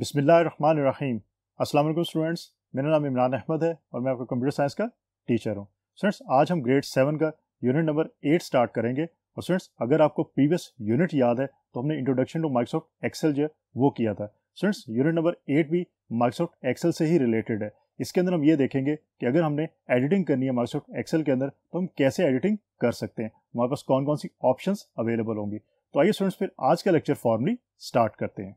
बिसमीम अस्सलाम स्टूडेंट्स मेरा नाम इमरान अहमद है और मैं आपका कंप्यूटर साइंस का टीचर हूँ स्टूडेंट्स आज हम ग्रेड सेवन का यूनिट नंबर एट स्टार्ट करेंगे और स्टूडेंट्स अगर आपको प्रीवियस यूनिट याद है तो हमने इंट्रोडक्शन टू माइक्रोसॉफ्ट एक्सेल जो है वो किया था स्टूडेंट्स यूनिट नंबर एट भी माइक्रोसॉफ्ट एक्सेल से ही रिलेटेड है इसके अंदर हम ये देखेंगे कि अगर हमने एडिटिंग करनी है माइक्रोसॉफ्ट एक्सेल के अंदर तो हम कैसे एडिटिंग कर सकते हैं हमारे पास कौन कौन सी ऑप्शंस अवेलेबल होंगी तो आइए स्टूडेंट्स फिर आज का लेक्चर फॉर्मली स्टार्ट करते हैं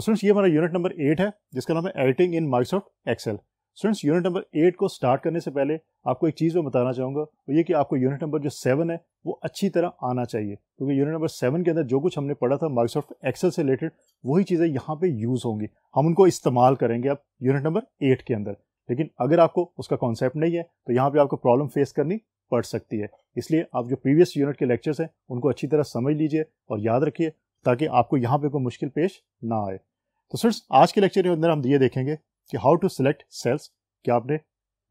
तो स्टूडेंट्स ये हमारा यूनिट नंबर एट है जिसका नाम है editing in Microsoft Excel students unit number eight को स्टार्ट करने से पहले आपको एक चीज़ मैं बताना चाहूँगा वो ये कि आपको यूनिट नंबर जो सेवन है वो अच्छी तरह आना चाहिए क्योंकि यूनिट नंबर सेवन के अंदर जो कुछ हमने पढ़ा था माइक्रोसॉफ्ट एक्सेल से रिलेटेड वही चीज़ें यहाँ पर यूज़ होंगी हम उनको इस्तेमाल करेंगे अब यूनिट नंबर एट के अंदर लेकिन अगर आपको उसका कॉन्सेप्ट नहीं है तो यहाँ पर आपको प्रॉब्लम फेस करनी पड़ सकती है इसलिए आप जो प्रीवियस यूनिट के लेक्चर्स हैं उनको अच्छी तरह समझ लीजिए और याद रखिए ताकि आपको यहाँ पे कोई मुश्किल पेश ना आए तो सर आज के लेक्चर के अंदर हम ये देखेंगे कि हाउ टू सिलेक्ट सेल्स क्या आपने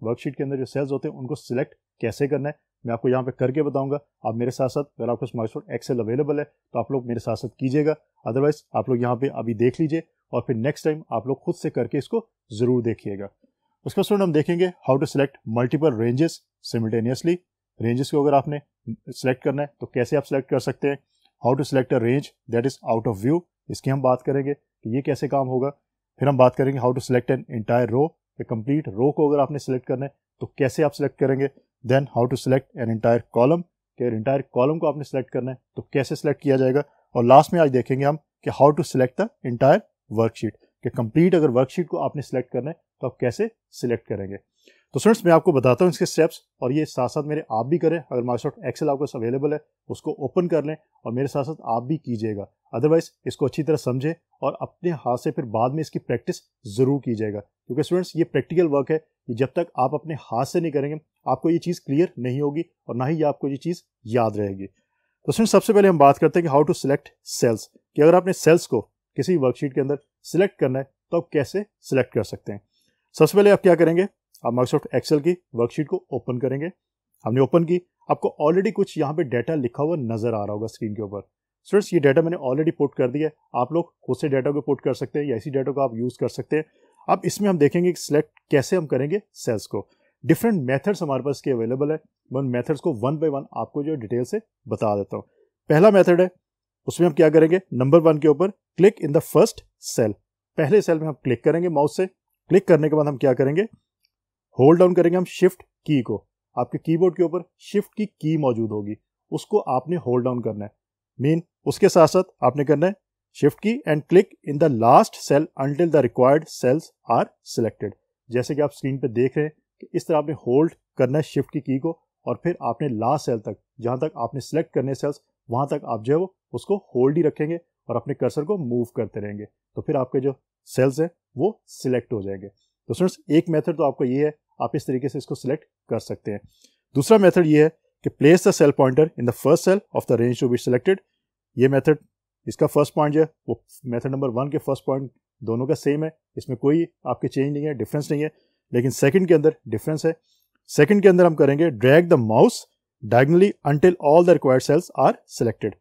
वर्कशीट के अंदर जो सेल्स होते हैं उनको सिलेक्ट कैसे करना है मैं आपको यहाँ पे करके बताऊंगा आप मेरे साथ साथ अगर आपके स्मार्टफोन एक्सेल अवेलेबल है तो आप लोग मेरे साथ साथ कीजिएगा अदरवाइज आप लोग यहाँ पे अभी देख लीजिए और फिर नेक्स्ट टाइम आप लोग खुद से करके इसको ज़रूर देखिएगा उसके बाद हम देखेंगे how to select multiple ranges simultaneously ranges को अगर आपने सेलेक्ट करना है तो कैसे आप सेलेक्ट कर सकते हैं how to select a range that is out of view इसकी हम बात करेंगे कि ये कैसे काम होगा फिर हम बात करेंगे how to select an entire row complete row को अगर आपने सेलेक्ट करना है तो कैसे आप सेलेक्ट करेंगे then how to select an entire column कि इंटायर कॉलम को आपने सेलेक्ट करना है तो कैसे सेलेक्ट किया जाएगा और लास्ट में आज देखेंगे हम कि how to select the entire worksheet कि कंप्लीट अगर वर्कशीट को आपने सेलेक्ट करना है तो आप कैसे सिलेक्ट करेंगे तो स्टूडेंट्स मैं आपको बताता हूँ इसके स्टेप्स और ये साथ साथ मेरे आप भी करें अगर माइक्रोसॉफ्ट एक्सेल आपके पास अवेलेबल है उसको ओपन कर लें और मेरे साथ साथ आप भी कीजिएगा अदरवाइज इसको अच्छी तरह समझें और अपने हाथ से फिर बाद में इसकी प्रैक्टिस ज़रूर कीजिएगा क्योंकि स्टूडेंट्स ये प्रैक्टिकल वर्क है कि जब तक आप अपने हाथ से नहीं करेंगे आपको ये चीज़ क्लियर नहीं होगी और ना ही आपको ये चीज़ याद रहेगी तो स्टूडेंट्स सबसे पहले हम बात करते हैं कि हाउ टू सेलेक्ट सेल्स कि अगर आपने सेल्स को किसी वर्कशीट के अंदर सिलेक्ट करना है तो आप कैसे सिलेक्ट कर सकते हैं सबसे पहले आप क्या करेंगे आप माइक्रोसॉफ्ट एक्सेल की वर्कशीट को ओपन करेंगे हमने ओपन की आपको ऑलरेडी कुछ यहाँ पे डाटा लिखा हुआ नज़र आ रहा होगा स्क्रीन के ऊपर स्टूडेंट्स ये डाटा मैंने ऑलरेडी पोर्ट कर दिया है आप लोग खुद से डाटा को पोर्ट कर सकते हैं या इसी डाटा को आप यूज़ कर सकते हैं अब इसमें हम देखेंगे कि सिलेक्ट कैसे हम करेंगे सेल्स को डिफरेंट मेथड्स हमारे पास के अवेलेबल है मैं उन मेथड्स को वन बाई वन आपको जो डिटेल से बता देता हूँ पहला मेथड है उसमें हम क्या करेंगे नंबर वन के ऊपर click in the first cell पहले सेल में हम क्लिक करेंगे माउस से क्लिक करने के बाद हम क्या करेंगे होल्ड डाउन करेंगे हम शिफ्ट की को आपके कीबोर्ड के ऊपर शिफ्ट की की मौजूद होगी उसको आपने होल्ड डाउन करना है मीन उसके साथ साथ आपने करना है शिफ्ट की and click in the last cell until the required cells are selected जैसे कि आप स्क्रीन पर देख रहे हैं कि इस तरह आपने होल्ड करना है शिफ्ट की की को और फिर आपने लास्ट सेल तक जहां तक आपने सेलेक्ट करने सेल्स वहां तक आप जो है वो उसको होल्ड ही रखेंगे और अपने कर्सर को मूव करते रहेंगे तो फिर आपके जो सेल्स हैं वो सिलेक्ट हो जाएंगे तो फ्रेंड्स एक मेथड तो आपका ये है आप इस तरीके से इसको सिलेक्ट कर सकते हैं दूसरा मेथड ये है कि place the cell pointer in the first cell of the range to be selected ये मेथड इसका फर्स्ट पॉइंट जो है वो मेथड नंबर वन के फर्स्ट पॉइंट दोनों का सेम है इसमें कोई आपके चेंज नहीं है डिफरेंस नहीं है लेकिन सेकंड के अंदर डिफरेंस है सेकंड के अंदर हम करेंगे drag the mouse diagonally until all the required cells are selected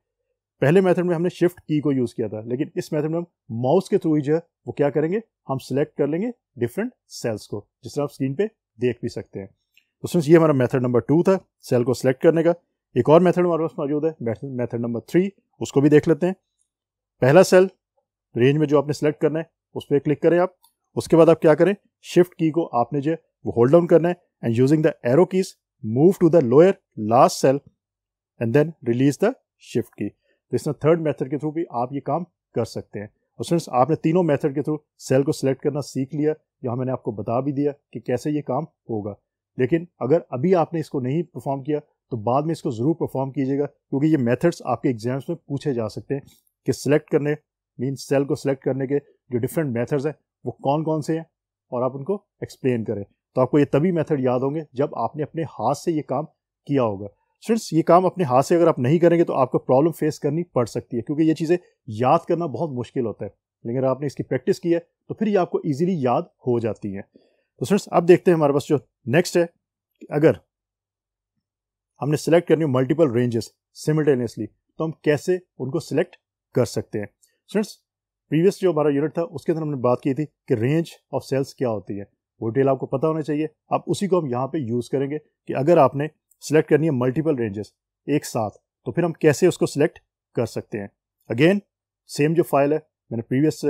पहले मेथड में हमने शिफ्ट की को यूज़ किया था लेकिन इस मेथड में हम माउस के थ्रू ही जो है वो क्या करेंगे हम सिलेक्ट कर लेंगे डिफरेंट सेल्स को जिस तरह आप स्क्रीन पे देख भी सकते हैं तो फ्रेंड्स ये हमारा मेथड नंबर टू था सेल को सिलेक्ट करने का एक और मेथड हमारे पास मौजूद है मेथड नंबर थ्री उसको भी देख लेते हैं पहला सेल रेंज में जो आपने सेलेक्ट करना है उस पर क्लिक करें आप उसके बाद आप क्या करें शिफ्ट की को आपने जो वो होल्ड डाउन करना है and using the arrow keys move to the lower last cell and then release the shift key तो इस थर्ड मेथड के थ्रू भी आप ये काम कर सकते हैं और फ्रेंड्स आपने तीनों मेथड के थ्रू सेल को सिलेक्ट करना सीख लिया यहाँ मैंने आपको बता भी दिया कि कैसे ये काम होगा लेकिन अगर अभी आपने इसको नहीं परफॉर्म किया तो बाद में इसको ज़रूर परफॉर्म कीजिएगा क्योंकि ये मेथड्स आपके एग्जाम्स में पूछे जा सकते हैं कि सिलेक्ट करने मीन सेल को सिलेक्ट करने के जो डिफरेंट मेथड्स हैं वो कौन कौन से हैं और आप उनको एक्सप्लेन करें तो आपको ये तभी मेथड याद होंगे जब आपने अपने हाथ से ये काम किया होगा स्टूडेंट्स ये काम अपने हाथ से अगर आप नहीं करेंगे तो आपको प्रॉब्लम फेस करनी पड़ सकती है क्योंकि ये चीज़ें याद करना बहुत मुश्किल होता है लेकिन अगर आपने इसकी प्रैक्टिस की है तो फिर ये आपको ईजिली याद हो जाती हैं तो स्टूडेंट्स अब देखते हैं हमारे पास जो नेक्स्ट है अगर हमने सेलेक्ट करनी हो मल्टीपल रेंजेस सिमिलटेनियसली तो हम कैसे उनको सिलेक्ट कर सकते हैं स्टूडेंट्स प्रीवियस जो हमारा यूनिट था उसके अंदर हमने बात की थी कि रेंज ऑफ सेल्स क्या होती है वो डिटेल आपको पता होना चाहिए अब उसी को हम यहाँ पे यूज़ करेंगे कि अगर आपने सिलेक्ट करनी है मल्टीपल रेंजेस एक साथ तो फिर हम कैसे उसको सिलेक्ट कर सकते हैं अगेन सेम जो फाइल है मैंने प्रीवियस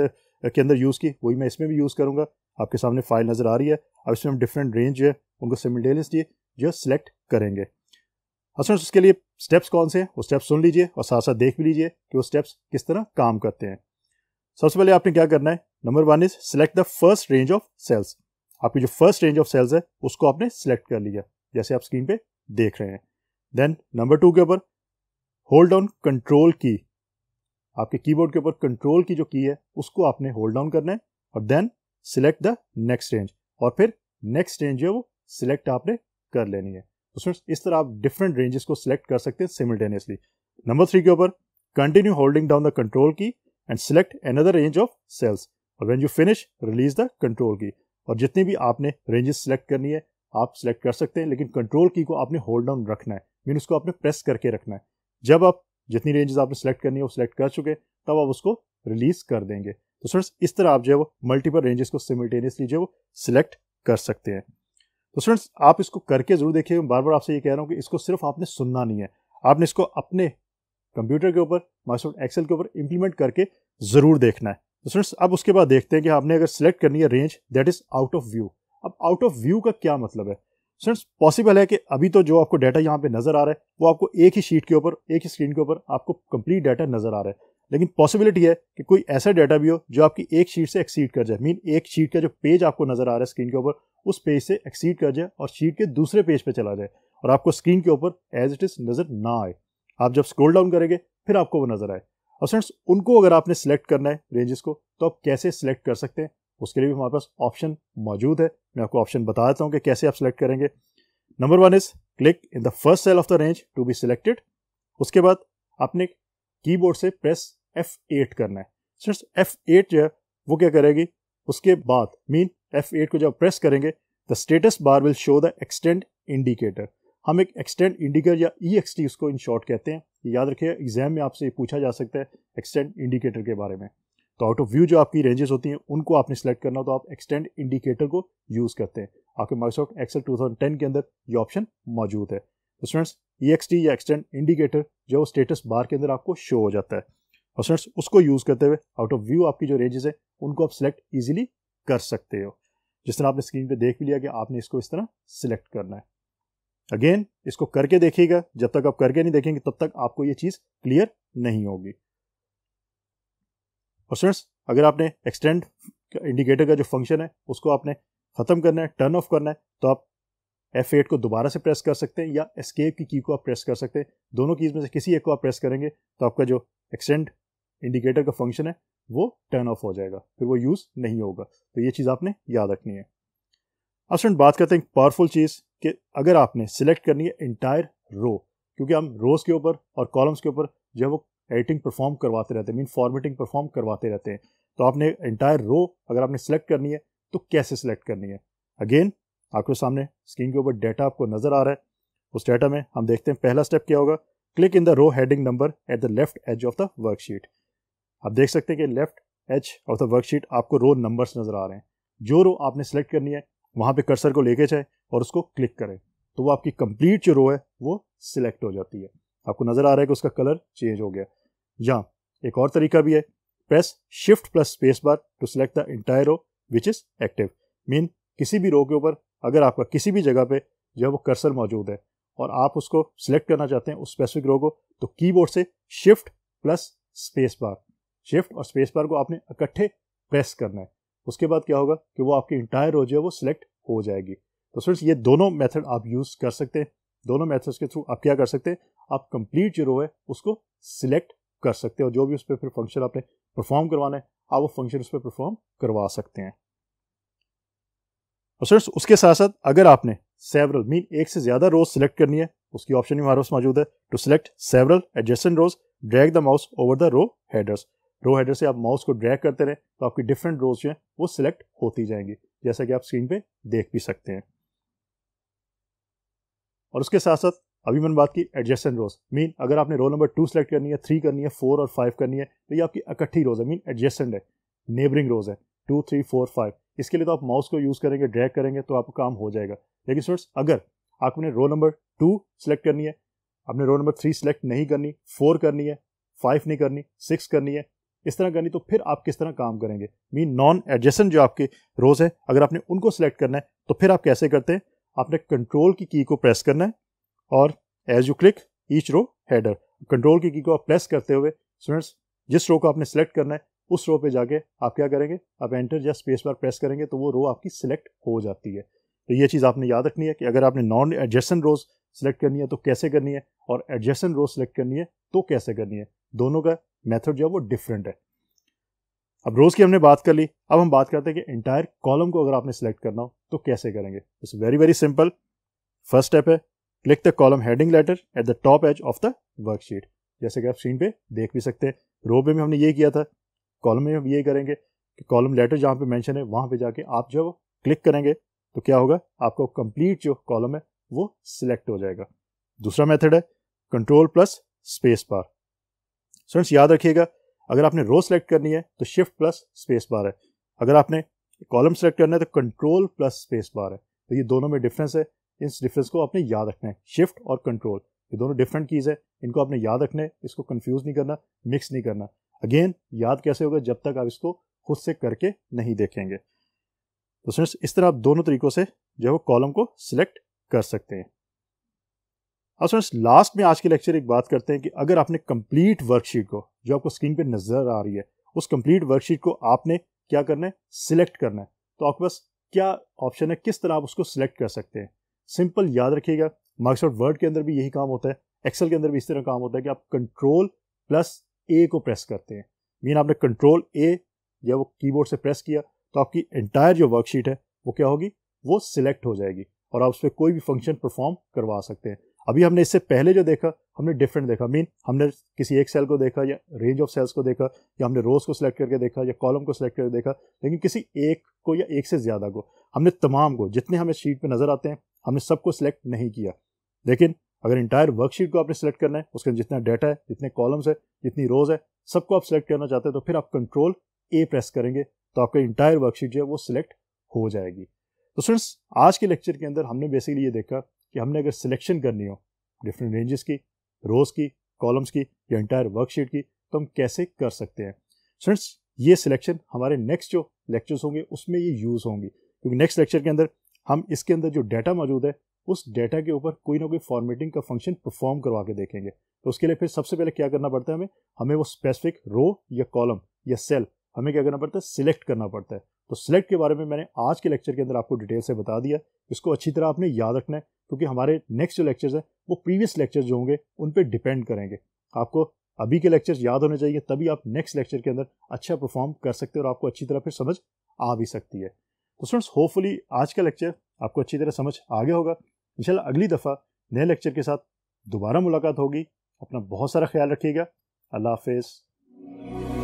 के अंदर यूज़ की वही मैं इसमें भी यूज़ करूँगा आपके सामने फाइल नज़र आ रही है अब इसमें हम डिफरेंट रेंज जो है उनको दिए जो सिलेक्ट करेंगे असर उसके लिए स्टेप्स कौन से हैं वो स्टेप्स सुन लीजिए और साथ साथ देख भी लीजिए कि वो स्टेप्स किस तरह काम करते हैं सबसे पहले आपने क्या करना है number one is select the first range of cells आपकी जो फर्स्ट रेंज ऑफ सेल्स है उसको आपने सेलेक्ट कर लिया जैसे आप स्क्रीन पे देख रहे हैं देन नंबर टू के ऊपर होल्ड डाउन कंट्रोल की आपके कीबोर्ड के ऊपर कंट्रोल की जो की है उसको आपने होल्ड डाउन करना है और then select the next range और फिर नेक्स्ट रेंज है वो सिलेक्ट आपने कर लेनी है उसमें तो इस तरह आप डिफरेंट रेंजेस को सिलेक्ट कर सकते हैं सिमिलटेनियसली नंबर थ्री के ऊपर continue holding down the control key and select another range of cells और when you finish release the control key और जितनी भी आपने रेंजेस सिलेक्ट करनी है आप सिलेक्ट कर सकते हैं लेकिन कंट्रोल की को आपने होल्ड डाउन रखना है मीन उसको आपने प्रेस करके रखना है जब आप जितनी रेंजेस आपने सेलेक्ट करनी है वो सिलेक्ट कर चुके तब आप उसको रिलीज कर देंगे तो सर इस तरह आप जो है वो मल्टीपल रेंजेस को सिमिलटेनियसली जो है वो सिलेक्ट कर सकते हैं तो फ्रेंड्स आप इसको करके जरूर देखिए मैं बार बार आपसे ये कह रहा हूँ कि इसको सिर्फ आपने सुनना नहीं है आपने इसको अपने कंप्यूटर के ऊपर माइक्रोसॉफ्ट एक्सेल के ऊपर इंप्लीमेंट करके ज़रूर देखना है तो स्टूडेंट्स अब उसके बाद देखते हैं कि आपने अगर सिलेक्ट करनी है range that is out of view अब आउट ऑफ व्यू का क्या मतलब है फ्रेंड्स पॉसिबल है कि अभी तो जो आपको डाटा यहाँ पे नज़र आ रहा है वो आपको एक ही शीट के ऊपर एक ही स्क्रीन के ऊपर आपको कंप्लीट डाटा नज़र आ रहा है लेकिन पॉसिबिलिटी है कि कोई ऐसा डाटा भी हो जो आपकी एक शीट से एक्सीड कर जाए मीन एक शीट का जो पेज आपको नज़र आ रहा है स्क्रीन के ऊपर उस पेज से एक्सीड कर जाए और शीट के दूसरे पेज पर चला जाए और आपको स्क्रीन के ऊपर एज इट इज़ नज़र ना आए आप जब स्क्रोल डाउन करेंगे फिर आपको वो नज़र आए और फ्रेंड्स उनको अगर आपने सेलेक्ट करना है रेंजेस को तो आप कैसे सेलेक्ट कर सकते हैं उसके लिए भी हमारे पास ऑप्शन मौजूद है मैं आपको ऑप्शन बता देता हूँ कि कैसे आप सिलेक्ट करेंगे number one is click in the first cell of the range to be selected उसके बाद आपने की से प्रेस एफ एट करना है सिर्फ एफ एट जो है वो क्या करेगी उसके बाद मीन एफ एट को जब प्रेस करेंगे the status bar will show the extend indicator हम एक एक्सटेंड इंडिकेटर या ई एक्स टी उसको इन शॉर्ट कहते हैं याद रखिए एग्जाम में आपसे पूछा जा सकता है एक्सटेंड इंडिकेटर के बारे में तो आउट ऑफ व्यू जो आपकी रेंजेस होती हैं उनको आपने सेलेक्ट करना तो आप एक्सटेंड इंडिकेटर को यूज़ करते हैं आपके माइक्रोसॉफ्ट एक्सेल 2010 के अंदर ये ऑप्शन मौजूद है तो स्टूडेंट्स ई e या एक्सटेंड इंडिकेटर जो स्टेटस बार के अंदर आपको शो हो जाता है और स्टूडेंट्स उसको यूज़ करते हुए आउट ऑफ व्यू आपकी जो रेंजेस हैं उनको आप सिलेक्ट ईजिली कर सकते हो जिस तरह आपने स्क्रीन पर देख भी लिया कि आपने इसको इस तरह सिलेक्ट करना है अगेन इसको करके देखिएगा जब तक आप करके नहीं देखेंगे तब तक आपको ये चीज़ क्लियर नहीं होगी और अगर आपने एक्सटेंड इंडिकेटर का जो फंक्शन है उसको आपने ख़त्म करना है टर्न ऑफ करना है तो आप एफ एट को दोबारा से प्रेस कर सकते हैं या एस्केप की की को आप प्रेस कर सकते हैं दोनों कीज़ में से किसी एक को आप प्रेस करेंगे तो आपका जो एक्सटेंड इंडिकेटर का फंक्शन है वो टर्न ऑफ हो जाएगा फिर वो यूज़ नहीं होगा तो ये चीज़ आपने याद रखनी है अब फ्रेंड बात करते हैं पावरफुल चीज़ कि अगर आपने सिलेक्ट करनी है इंटायर रो क्योंकि हम रोज़ के ऊपर और कॉलम्स के ऊपर जो है वो एडिटिंग परफॉर्म करवाते रहते हैं मीन फॉर्मेटिंग परफॉर्म करवाते रहते हैं तो आपने इंटायर रो अगर आपने सेलेक्ट करनी है तो कैसे सेलेक्ट करनी है अगेन आपके सामने स्क्रीन के ऊपर डाटा आपको नज़र आ रहा है उस डाटा में हम देखते हैं पहला स्टेप क्या होगा click in the row heading number eight the left edge of the worksheet आप देख सकते हैं कि left edge of the worksheet आपको रो नंबर्स नज़र आ रहे हैं जो रो आपने सेलेक्ट करनी है वहाँ पे कर्सर को लेके जाए और उसको क्लिक करें तो वो आपकी कंप्लीट जो रो है वो सिलेक्ट हो जाती है आपको नज़र आ रहा है कि उसका कलर चेंज हो गया या एक और तरीका भी है press shift plus space bar to select the entire row which is active mean किसी भी रो के ऊपर अगर आपका किसी भी जगह पे जो है वो कर्सर मौजूद है और आप उसको सिलेक्ट करना चाहते हैं उस स्पेसिफिक रो को तो कीबोर्ड से shift plus space bar shift और स्पेस बार को आपने इकट्ठे प्रेस करना है उसके बाद क्या होगा कि वो आपकी इंटायर रो जो है वो सिलेक्ट हो जाएगी तो फ्रेंड्स ये दोनों मेथड आप यूज़ कर सकते हैं दोनों मेथड्स के थ्रू आप क्या कर सकते हैं आप कंप्लीट जो रो है उसको सिलेक्ट कर सकते हैं और जो भी उस पर फिर फंक्शन आपने परफॉर्म करवाना है आप वो फंक्शन उस पर परफॉर्म करवा सकते हैं और सर उसके साथ साथ अगर आपने सेवरल मीन एक से ज़्यादा रोज सेलेक्ट करनी है उसकी ऑप्शन भी हमारे पास मौजूद है to select several adjacent rows drag the mouse over the row headers row header से आप माउस को ड्रैग करते रहे तो आपकी डिफरेंट रोज जो हैं वो सिलेक्ट होती जाएंगी जैसा कि आप स्क्रीन पे देख भी सकते हैं और उसके साथ साथ अभी मैंने बात की एडजस्टेंट रोज मीन अगर आपने रोल नंबर टू सेलेक्ट करनी है थ्री करनी है फोर और फाइव करनी है तो ये आपकी इकट्ठी रोज है मीन एडजस्टेंट है नेबरिंग रोज है टू थ्री फोर फाइव इसके लिए तो आप माउस को यूज़ करेंगे ड्रैग करेंगे तो आपका काम हो जाएगा लेकिन स्टूडेंट्स अगर आपने रोल नंबर टू सेलेक्ट करनी है आपने रोल नंबर थ्री सेलेक्ट नहीं करनी फोर करनी है फाइव नहीं करनी सिक्स करनी है इस तरह करनी तो फिर आप किस तरह काम करेंगे मीन नॉन एडजस्टेंट जो आपके रोज है अगर आपने उनको सिलेक्ट करना है तो फिर आप कैसे करते हैं आपने कंट्रोल की की को प्रेस करना है और as you click each row header control key की को आप प्रेस करते हुए स्टूडेंट्स जिस रो को आपने सेलेक्ट करना है उस रो पे जाके आप क्या करेंगे आप एंटर या स्पेस बार प्रेस करेंगे तो वो रो आपकी सिलेक्ट हो जाती है तो ये चीज़ आपने याद रखनी है कि अगर आपने नॉन एडजेसन रोज सेलेक्ट करनी है तो कैसे करनी है और एडजेसन रोज सेलेक्ट करनी है तो कैसे करनी है दोनों का मेथड जो है वो डिफरेंट है अब रोज़ की हमने बात कर ली अब हम बात करते हैं कि इंटायर कॉलम को अगर आपने सेलेक्ट करना हो तो कैसे करेंगे it's very very simple first step है click the column heading letter at the top edge of the worksheet जैसे कि आप स्क्रीन पे देख भी सकते हैं रो पे में हमने ये किया था कॉलम में हम ये करेंगे कि कॉलम लेटर जहाँ पे मेंशन है वहाँ पे जाके आप जब क्लिक करेंगे तो क्या होगा आपका कंप्लीट जो कॉलम है वो सिलेक्ट हो जाएगा दूसरा मेथड है control plus space bar friends याद रखिएगा अगर आपने रो सेलेक्ट करनी है तो शिफ्ट प्लस स्पेस बार है अगर आपने कॉलम सेलेक्ट करना है तो कंट्रोल प्लस स्पेस बार है तो ये दोनों में डिफरेंस है इस डिफरेंस को आपने याद रखना है शिफ्ट और कंट्रोल ये दोनों डिफरेंट कीज़ है इनको आपने याद रखना है इसको कन्फ्यूज़ नहीं करना मिक्स नहीं करना अगेन याद कैसे होगा जब तक आप इसको खुद से करके नहीं देखेंगे तो स्टूडेंट्स इस तरह आप दोनों तरीक़ों से जो है वो कॉलम को सिलेक्ट कर सकते हैं अब स्टूडेंट्स लास्ट में आज के लेक्चर एक बात करते हैं कि अगर आपने कंप्लीट वर्कशीट को जो आपको स्क्रीन पे नज़र आ रही है उस कंप्लीट वर्कशीट को आपने क्या करना है सिलेक्ट करना है तो आपके पास क्या ऑप्शन है किस तरह आप उसको सिलेक्ट कर सकते हैं सिंपल याद रखिएगा माइक्रोसॉफ्ट वर्ड के अंदर भी यही काम होता है एक्सेल के अंदर भी इस तरह काम होता है कि आप कंट्रोल प्लस ए को प्रेस करते हैं मीन आपने कंट्रोल ए या वो कीबोर्ड से प्रेस किया तो आपकी एंटायर जो वर्कशीट है वो क्या होगी वो सिलेक्ट हो जाएगी और आप उस पर कोई भी फंक्शन परफॉर्म करवा सकते हैं अभी हमने इससे पहले जो देखा हमने डिफरेंट देखा मीन हमने किसी एक सेल को देखा या रेंज ऑफ सेल्स को देखा या हमने रोज को सिलेक्ट करके देखा या कॉलम को सिलेक्ट करके देखा लेकिन किसी एक को या एक से ज़्यादा को हमने तमाम को जितने हमें शीट पे नज़र आते हैं हमने सबको सिलेक्ट नहीं किया लेकिन अगर इंटायर वर्कशीट को आपने सेलेक्ट करना है उसके अंदर जितना डाटा है जितने कॉलम्स है जितनी रोज है सबको आप सिलेक्ट करना चाहते हैं तो फिर आप कंट्रोल ए प्रेस करेंगे तो आपका इंटायर वर्कशीट जो है वो सिलेक्ट हो जाएगी तो फ्रेंड्स आज के लेक्चर के अंदर हमने बेसिकली ये देखा कि हमने अगर सिलेक्शन करनी हो डिफरेंट रेंजेस की रोज की कॉलम्स की या इंटायर वर्कशीट की तो हम कैसे कर सकते हैं फ्रेंड्स ये सिलेक्शन हमारे नेक्स्ट जो लेक्चर्स होंगे उसमें ये यूज़ होंगी क्योंकि नेक्स्ट लेक्चर के अंदर हम इसके अंदर जो डाटा मौजूद है उस डाटा के ऊपर कोई ना कोई फॉर्मेटिंग का फंक्शन परफॉर्म करवा के देखेंगे तो उसके लिए फिर सबसे पहले क्या करना पड़ता है हमें हमें वो स्पेसिफिक रो या कॉलम या सेल हमें क्या करना पड़ता है सिलेक्ट करना पड़ता है तो सिलेक्ट के बारे में मैंने आज के लेक्चर के अंदर आपको डिटेल से बता दिया इसको अच्छी तरह आपने याद रखना है क्योंकि हमारे नेक्स्ट जो लेक्चर्स हैं वो प्रीवियस लेक्चर्स जो होंगे उन पर डिपेंड करेंगे आपको अभी के लेक्चर्स याद होने चाहिए तभी आप नेक्स्ट लेक्चर के अंदर अच्छा परफॉर्म कर सकते हैं और आपको अच्छी तरह फिर समझ आ भी सकती है तो फ्रेंड्स होपफुली आज का लेक्चर आपको अच्छी तरह समझ आ गया होगा इंशाल्लाह अगली दफ़ा नए लेक्चर के साथ दोबारा मुलाकात होगी अपना बहुत सारा ख्याल रखिएगा अल्लाह हाफिज़